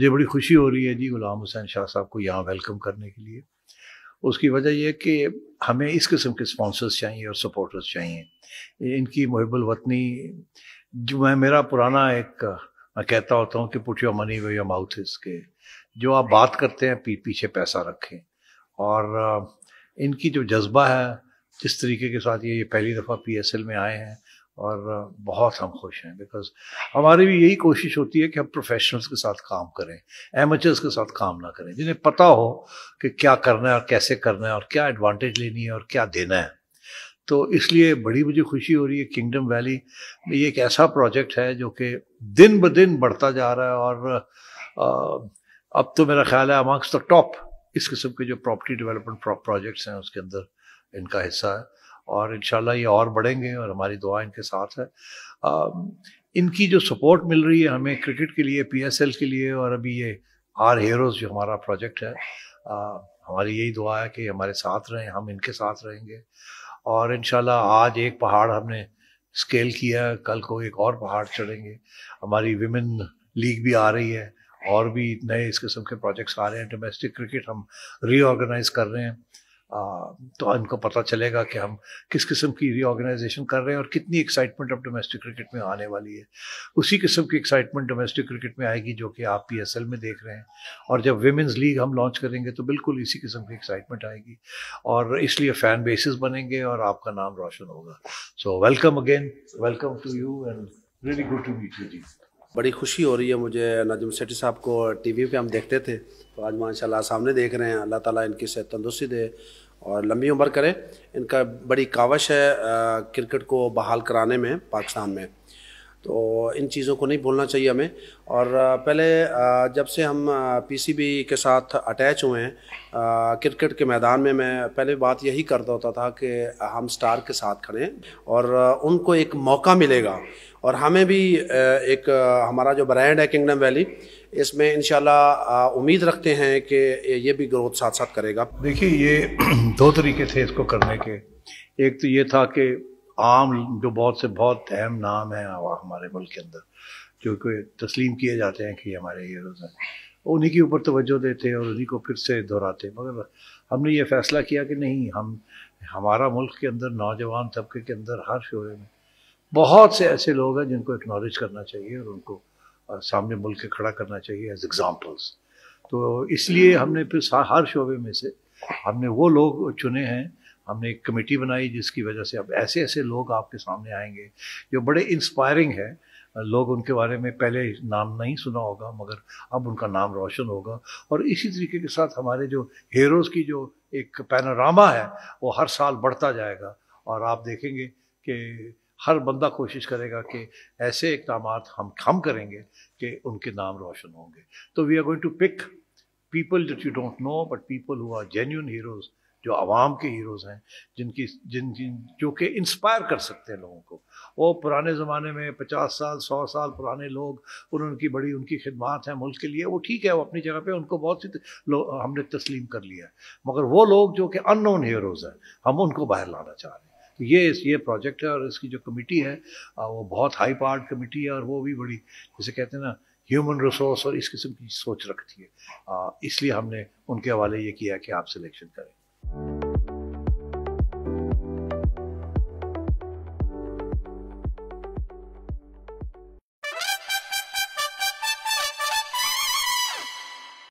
मुझे बड़ी खुशी हो रही है जी गुलाम हुसैन शाह साहब को यहाँ वेलकम करने के लिए उसकी वजह यह कि हमें इस किस्म के स्पॉन्सर्स चाहिए और सपोर्टर्स चाहिए इनकी महबुल वतनी जो मैं मेरा पुराना एक मैं कहता होता हूँ कि put your money way your mouth इसके जो आप बात करते हैं पी, पीछे पैसा रखें और इनकी जो जज्बा है जिस तरीके के साथ ये, ये पहली दफ़ा पी एस एल में आए हैं और बहुत हम खुश हैं बिकॉज हमारी भी यही कोशिश होती है कि हम प्रोफेशनल्स के साथ काम करें एमचर्स के साथ काम ना करें जिन्हें पता हो कि क्या करना है और कैसे करना है और क्या एडवांटेज लेनी है और क्या देना है तो इसलिए बड़ी मुझे खुशी हो रही है किंगडम वैली ये एक ऐसा प्रोजेक्ट है जो कि दिन ब दिन बढ़ता जा रहा है और अब तो मेरा ख्याल है अमांक्स द टॉप इस किस्म के जो प्रॉपर्टी डेवलपमेंट प्रोजेक्ट्स हैं उसके अंदर इनका हिस्सा है और इन ये और बढ़ेंगे और हमारी दुआ इनके साथ है आ, इनकी जो सपोर्ट मिल रही है हमें क्रिकेट के लिए पीएसएल के लिए और अभी ये आर हीरोज़ जो हमारा प्रोजेक्ट है आ, हमारी यही दुआ है कि हमारे साथ रहें हम इनके साथ रहेंगे और इन आज एक पहाड़ हमने स्केल किया कल को एक और पहाड़ चढ़ेंगे हमारी विमेन लीग भी आ रही है और भी नए इस किस्म के प्रोजेक्ट्स आ रहे हैं डोमेस्टिक क्रिकेट हम रीऑर्गेनाइज कर रहे हैं तो इनको पता चलेगा कि हम किस किस्म की रीऑर्गेनाइजेशन कर रहे हैं और कितनी एक्साइटमेंट अब डोमेस्टिक क्रिकेट में आने वाली है उसी किस्म की एक्साइटमेंट डोमेस्टिक क्रिकेट में आएगी जो कि आप पी में देख रहे हैं और जब वेमेंस लीग हम लॉन्च करेंगे तो बिल्कुल इसी किस्म की एक्साइटमेंट आएगी और इसलिए फ़ैन बेसिस बनेंगे और आपका नाम रोशन होगा so welcome again welcome to you and really good to meet you, Jeet. बड़ी खुशी हो रही है मुझे नजम सेठी साहब को टीवी पे हम देखते थे तो आज माशाल्लाह सामने देख रहे हैं अल्लाह ताला इनकी सेहत तंदुरुस्ती दे और लंबी उम्र करे इनका बड़ी कावश है आ, क्रिकेट को बहाल कराने में पाकिस्तान में तो इन चीज़ों को नहीं भूलना चाहिए हमें और पहले जब से हम पीसीबी के साथ अटैच हुए हैं क्रिकेट के मैदान में मैं पहले बात यही करता होता था कि हम स्टार के साथ खड़े और उनको एक मौका मिलेगा और हमें भी एक हमारा जो ब्रांड है किंगडम वैली इसमें इन उम्मीद रखते हैं कि ये भी ग्रोथ साथ साथ करेगा देखिए ये दो तरीके थे इसको करने के एक तो ये था कि आम जो बहुत से बहुत अहम नाम हैं हमारे मुल्क के अंदर जो कि तस्लीम किए जाते हैं कि हमारे हीरोज़ हैं उन्हीं के ऊपर तोज्जो देते हैं और उन्हीं को फिर से दोहराते मगर हमने ये फ़ैसला किया कि नहीं हम हमारा मुल्क के अंदर नौजवान तबके के अंदर हर शोबे में बहुत से ऐसे लोग हैं जिनको एक्नॉलेज करना चाहिए और उनको सामने मुल्क के खड़ा करना चाहिए एज एग्ज़ाम्पल्स तो इसलिए हमने फिर हर शोबे में से हमने वो लोग चुने हैं हमने एक कमेटी बनाई जिसकी वजह से अब ऐसे ऐसे लोग आपके सामने आएंगे जो बड़े इंस्पायरिंग है लोग उनके बारे में पहले नाम नहीं सुना होगा मगर अब उनका नाम रोशन होगा और इसी तरीके के साथ हमारे जो हीरोज़ की जो एक पैनोरामा है वो हर साल बढ़ता जाएगा और आप देखेंगे कि हर बंदा कोशिश करेगा कि ऐसे इकदाम हम हम करेंगे कि उनके नाम रोशन होंगे तो we are going to pick people that you don't know but people who are genuine heroes जो आवाम के हीरोज़ हैं जिनकी जिन जिन जो कि इंस्पायर कर सकते हैं लोगों को वो पुराने ज़माने में पचास साल सौ साल पुराने लोग और उनकी बड़ी उनकी खिदमत हैं मुल्क के लिए वो ठीक है वो अपनी जगह पे उनको बहुत सी हमने तस्लीम कर लिया है मगर वो लोग जो कि अननोन हीरोज़ हैं हम उनको बाहर लाना चाह रहे हैं तो ये इस ये प्रोजेक्ट है और इसकी जो कमेटी है वो बहुत हाई पार्ट कमेटी है और वो भी बड़ी जैसे कहते हैं ना ह्यूमन रिसोर्स और इस किस्म की सोच रखती है इसलिए हमने उनके हवाले ये किया कि आप सिलेक्शन करें